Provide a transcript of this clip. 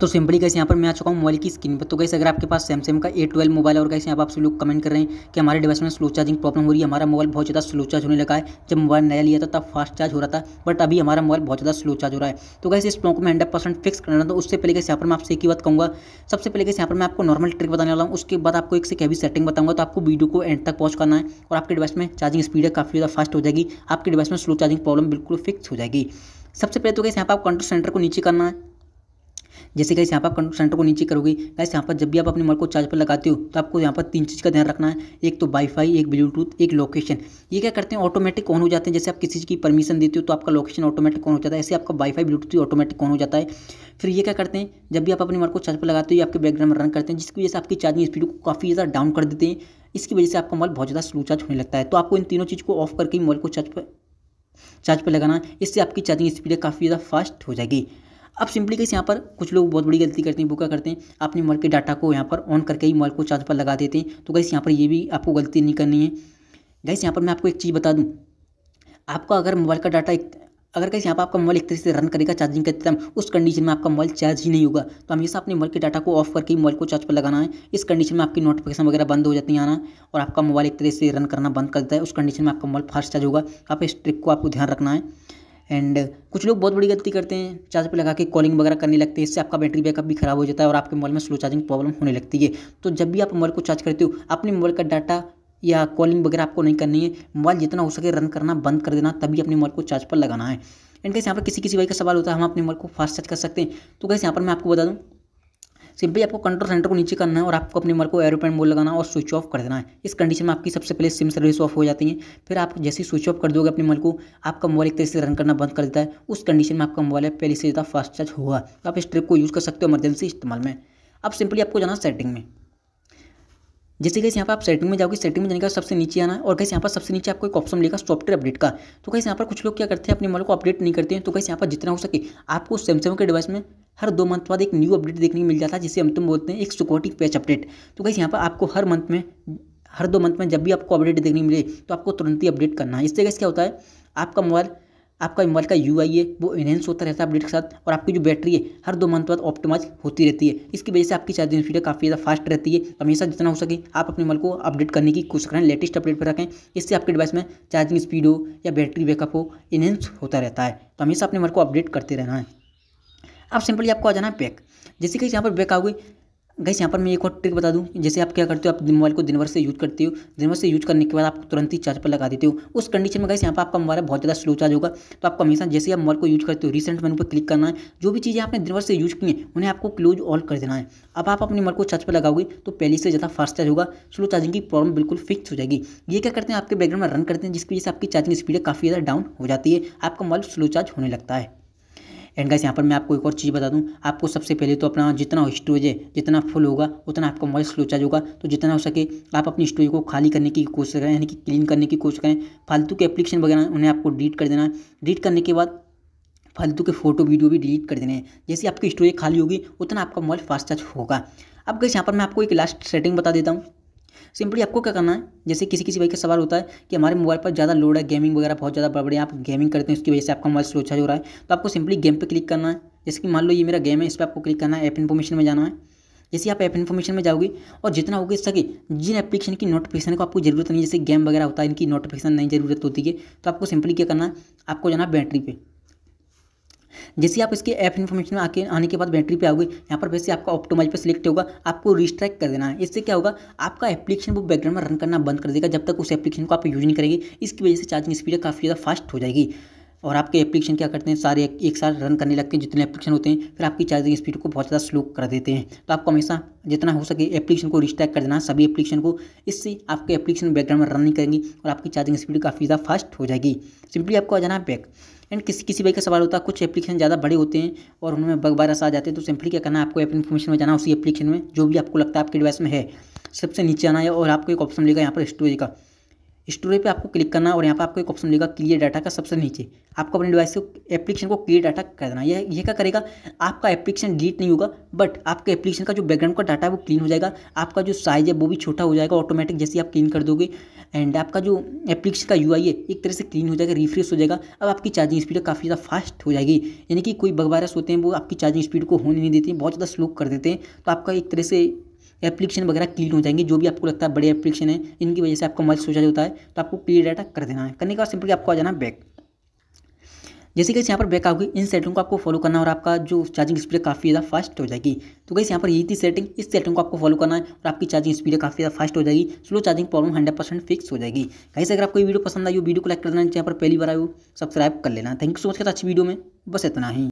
तो सिंपली कैसे यहाँ पर मैं आ चुका हूँ मोबाइल की स्क्रीन पर तो कैसे अगर आपके पास सैमसंग का ए ट्वेल्व मोबाइल और कैसे यहाँ आप सभी लोग कमेंट कर रहे हैं कि हमारे डिवाइस में स्लो चार्जिंग प्रॉब्लम हो रही है हमारा मोबाइल बहुत ज़्यादा स्लो चार्ज होने लगा है जब मोबाइल नया लिया था तब फास्ट चार्ज हो रहा था बट अभी हमारा मोबाइल बहुत ज़्यादा स्लो चार्ज हो रहा है तो कैसे इस प्रॉब्लम में हंड्रेड परसेंट फिक्स करना तो उससे पहले कैसे यहाँ पर मैं आपसे एक ही बात कहूँगा सबसे पहले कैसे यहाँ पर मैं आपको नॉर्मल ट्रिक बताने वाला हूँ उसके बाद आपको एक से कैवी सेटिंग बताऊँगा तो आपको वीडियो को एंड तक पहुँच करना है और आपके डिवाइस में चार्जिंग स्पीड काफ़ी ज़्यादा फास्ट हो जाएगी आपके डिवाइस में स्लो चार्जिंग प्रॉब्लम बिल्कुल फिक्स हो जाएगी सबसे पहले तो कैसे यहाँ पर आप कंट्रोल सेंटर को नीचे करना है जैसे गैस यहाँ पर आप सेंटर को नीचे करोगे कैसे यहाँ पर जब भी आप अपने मोबाइल को चार्ज पर लगाते हो तो आपको यहाँ पर तीन चीज़ का ध्यान रखना है एक तो वाईफाई एक ब्लूटूथ एक लोकेशन ये क्या करते हैं ऑटोमेटिक ऑन हो जाते हैं जैसे आप किसी चीज़ की परमिशन देते हो तो आपका लोकेशन ऑटोमेटिक ऑन हो जाता है ऐसे आपका वाईफाई ब्लूटूथ ऑटोमेटिक ऑन हो जाता है फिर ये क्या करते हैं जब भी आप अपने मोबाइल को चार्ज पर लगाते हो आपके बैकग्राउंड रन करते हैं जिसकी वजह से आपकी चार्जिंग स्पीड को काफ़ी ज़्यादा डाउन कर देते हैं इसकी वजह से आपका मोबाइल बहुत ज़्यादा स्लो चार्ज होने लगता है तो आपको इन तीनों चीज़ को ऑफ करके मोबाइल को चार्ज पर चार्ज पर लगाना इससे आपकी चार्जिंग स्पीड काफ़ी ज़्यादा फास्ट हो जाएगी अब सिंपली कैसे यहाँ पर कुछ लोग बहुत बड़ी गलती करते हैं बुका करते हैं अपने मोबाइल के डाटा को यहाँ पर ऑन करके ही मोबाइल को चार्ज पर लगा देते हैं तो गैस यहाँ पर ये भी आपको गलती नहीं करनी है गैस यहाँ पर मैं आपको एक चीज़ बता दूँ आपका अगर मोबाइल का डाटा अगर कैसे यहाँ पर आपका मोबाइल एक तरह से रन करेगा चार्जिंग करते टाइम उस कंडीशन में आपका मोबाइल चार्ज ही नहीं होगा तो हमेशा अपने मोबाइल के डाटा को ऑफ करके मोबाइल को चार्ज पर लगाना है इस कंडीशन में आपकी नोटिफिकेशन वगैरह बंद हो जाती है आना और आपका मोबाइल एक तरह से रन करना बंद कर देता है उस कंडीशन में आपका मोबाइल फास्ट चार्ज होगा आप इस ट्रिक को आपको ध्यान रखना है एंड कुछ लोग बहुत बड़ी गलती करते हैं चार्ज पे लगा के कॉलिंग वगैरह करने लगते हैं इससे आपका बैटरी बैकअप भी खराब हो जाता है और आपके मोबाइल में स्लो चार्जिंग प्रॉब्लम होने लगती है तो जब भी आप मोबाइल को चार्ज करते हो अपने मोबाइल का डाटा या कॉलिंग वगैरह आपको नहीं करनी है मोबाइल जितना हो सके रन करना बंद कर देना तभी अपने मोबाइल को चार्ज पर लगाना है एंड कैसे यहाँ पर किसी किसी भाई का सवाल होता है हम अपने मोबाइल को फास्ट चार्ज कर सकते हैं तो कैसे यहाँ पर मैं आपको बता दूँ सिंपली आपको कंट्रोल सेंटर को नीचे करना है और आपको अपने मोबाइल को एरोप्लेन मोड लगाना और स्विच ऑफ कर देना है इस कंडीशन में आपकी सबसे पहले सिम सर्विस ऑफ हो जाती है फिर आप जैसे ही स्विच ऑफ कर दोगे अपने मोबाइल को आपका मोबाइल एक तरह से रन करना बंद कर देता है उस कंडीशन में आपका मोबाइल पहले से ज़्यादा फास्ट चार्ज हुआ तो आप इस ट्रिप को यूज़ कर सकते हो इमरजेंसी इस्तेमाल में अब सिंपली आपको जाना सेटिंग में जैसे कैसे यहाँ पर आप सेटिंग में जाओगे सेटिंग में जाने का सबसे नीचे आना है और कैसे यहाँ पर सबसे नीचे आपको एक ऑप्शन मिलेगा सॉफ्टवेयर अपडेट का तो कैसे यहाँ पर कुछ लोग क्या करते हैं अपने मोबाइल को अपडेट नहीं करते हैं तो कैसे यहाँ पर जितना हो सके आपको सैमसंग के डिवाइस में हर दो मंथ बाद एक न्यू अपडेट देखने को मिल जाता है जिसे हम तुम बोलते हैं एक सिक्योरिटी पैच अपडेट तो कैसे यहाँ पर आपको हर मंथ में हर दो मंथ में जब भी आपको अपडेट देखने मिले तो आपको तुरंत ही अपडेट करना है इससे कैसे क्या होता है आपका मोबाइल आपका मोबाइल का यू है वो इन्हेंस होता रहता है अपडेट के साथ और आपकी जो बैटरी है हर दो मंथ बाद ऑप्टिमाइज होती रहती है इसकी वजह से आपकी चार्जिंग स्पीड काफ़ी ज़्यादा फास्ट रहती है हमेशा जितना हो सके आप अपने मोबाइल को अपडेट करने की कोशिश करें लेटेस्ट अपडेट पर रखें इससे आपके डिवाइस में चार्जिंग स्पीड हो या बैटरी बैकअप हो इनहेंस होता रहता है तो हमेशा अपने मोबाइल को अपडेट करते रहना है अब सिंपली आपको आ जाना है बैक जैसे कि यहाँ पर बैक आ गई गैस यहाँ पर मैं एक और ट्रिक बता दूँ जैसे आप क्या करते हो आप मोबाइल को दिन भर से यूज करते हो दिन भर से यूज करने के बाद आप तुरंत ही चार्ज पर लगा देते हो उस कंडीशन में गैस यहाँ पर आपका मोबाइल बहुत ज़्यादा स्लो चार्ज होगा तो आपको हमेशा जैसे आप मोबाइल को यूज करते हो रिसेंट मेनू पर क्लिक करना है जो भी चीज़ें आपने दिन भर से यूज की हैं उन्हें आपको क्लोज ऑल कर देना है अब आप अपने मोबाइल को चार्ज पर लगाओगे तो पहले से ज़्यादा फास्ट चार्ज होगा स्लो चार्जिंग की प्रॉब्लम बिल्कुल फिक्स हो जाएगी ये क्या करते हैं आपके बैकग्राउंड में रन करते हैं जिसकी वजह से आपकी चार्जिंग स्पीड काफ़ी ज़्यादा डाउन हो जाती है आपका मोबाइल स्लो चार्ज होने लगता है एंड गाइस यहाँ पर मैं आपको एक और चीज़ बता दूँ आपको सबसे पहले तो अपना जितना स्टोरेज है जितना फुल होगा उतना आपका मोबाइल स्लो चार्ज होगा तो जितना हो सके आप अपनी स्टोरेज को खाली करने की कोशिश करें यानी कि क्लीन करने की कोशिश करें फालतू के एप्लीकेशन वगैरह उन्हें आपको डिलीट कर देना है डिलीट करने के बाद फालतू के फोटो वीडियो भी डिलीट कर देने हैं जैसे आपकी स्टोरेज खाली होगी उतना आपका मोबाइल फास्ट चार्ज होगा अब गैस यहाँ पर मैं आपको एक लास्ट सेटिंग बता देता हूँ सिंपली आपको क्या करना है जैसे किसी किसी भाई का सवाल होता है कि हमारे मोबाइल पर ज़्यादा लोड है गेमिंग वगैरह बहुत ज़्यादा बड़े बड़े आप गेमिंग करते हैं उसकी वजह से आपका मोबाइल स्लो हो रहा है तो आपको सिंपली गेम पर क्लिक करना है जैसे कि मान लो ये मेरा गेम है इस पर आपको क्लिक करना है ऐप इन्फॉर्मेशन में जाना है जैसे आप ऐप इन्फॉर्मेशन में जाओगे और जितना होगी सके जिन एप्लीकेशन की नोटिफिकेशन को आपको जरूरत नहीं जैसे गेम वगैरह होता है इनकी नोटिफिकेशन नहीं जरूरत होती है तो आपको सिंपली क्या करना है आपको जाना बैटरी पर जैसे आप इसके ऐप इन्फॉर्मेशन में आके आने के बाद बैटरी पे आओगे यहाँ पर वैसे आपका ऑप्टोमाइज पे सिलेक्ट होगा आपको रिस्ट्रैक्ट कर देना है इससे क्या होगा आपका एप्लीकेशन वो बैकग्राउंड में रन करना बंद कर देगा जब तक उस एप्लीकेशन को आप यूज नहीं करेंगे इसकी वजह से चार्जिंग स्पीड काफ़ी ज़्यादा फास्ट हो जाएगी और आपके एप्लीकेशन क्या करते हैं सारे एक, एक साथ रन करने लगते हैं जितने एप्लीकेशन होते हैं फिर आपकी चार्जिंग स्पीड को बहुत ज़्यादा स्लो कर देते हैं तो आपको हमेशा जितना हो सके एप्लीकेशन को रिस्टैक कर देना सभी एप्लीकेशन को इससे आपके एप्लीकेशन बैकग्राउंड में रन नहीं करेंगी और आपकी चार्जिंग स्पीड काफ़ी ज़्यादा फास्ट हो जाएगी सिंपली आपको आ जाना बैक एंड किसी किसी भाई का सवाल होता है कुछ एप्लीकेशन ज़्यादा बड़े होते हैं और उनमें बग बारस आ जाते हैं तो सिंपली क्या करना है आपको इन्फॉर्मेशन में जाना उसी एप्लीकेशन में जो भी आपको लगता है आपके डिवाइस में है सबसे नीचे आना है और आपको एक ऑप्शन मिलेगा यहाँ पर स्टोरेज का स्टोरेज पे आपको क्लिक करना और यहाँ पर आपको एक ऑप्शन मिलेगा क्लियर डाटा का सबसे नीचे आपको अपने डिवाइस को एप्लीकेशन को क्लियर डाटा कर देना यह ये क्या करेगा आपका एप्लीकेशन डिलीट नहीं होगा बट आपके एप्लीकेशन का जो बैकग्राउंड का डाटा है वो क्लीन हो जाएगा आपका जो साइज है वो भी छोटा हो जाएगा ऑटोमेटिक जैसे आप क्लीन कर दोगे एंड आपका जो एप्लीकेशन का यू है एक तरह से क्लीन हो जाएगा रिफ्रेश हो जाएगा अब आपकी चार्जिंग स्पीड काफ़ी ज़्यादा फास्ट हो जाएगी यानी कि कोई बग वायरस होते हैं वो आपकी चार्जिंग स्पीड को होने नहीं देते हैं बहुत ज़्यादा स्लो कर देते हैं तो आपका एक तरह से एप्लीकेशन वगैरह क्लीन हो जाएंगे जो भी आपको लगता है बड़े एप्लीकेशन है इनकी वजह से आपका मल्च सोचा होता है तो आपको क्लियर डाटा कर देना है करने के बाद सिंपली आपको आ जाना बैक जैसे कि यहाँ पर बैक आओगे इन सेटिंग को आपको फॉलो करना और आपका जो चार्जिंग स्पीड काफ़ी ज़्यादा फास्ट हो जाएगी तो कैसे यहाँ पर यही थी सेटिंग इस सेटिंग को आपको फॉलो करना है और आपकी चार्जिंग स्पीड काफ़ी ज़्यादा फास्ट हो जाएगी slow charging problem hundred percent fix हो जाएगी कहीं अगर आपको ये वीडियो पसंद आई हो वीडियो को लाइक कर देना यहाँ पर पहली बार आयो सब्सक्राइब कर लेना थैंक यू सो मच अच्छी वीडियो में बस इतना ही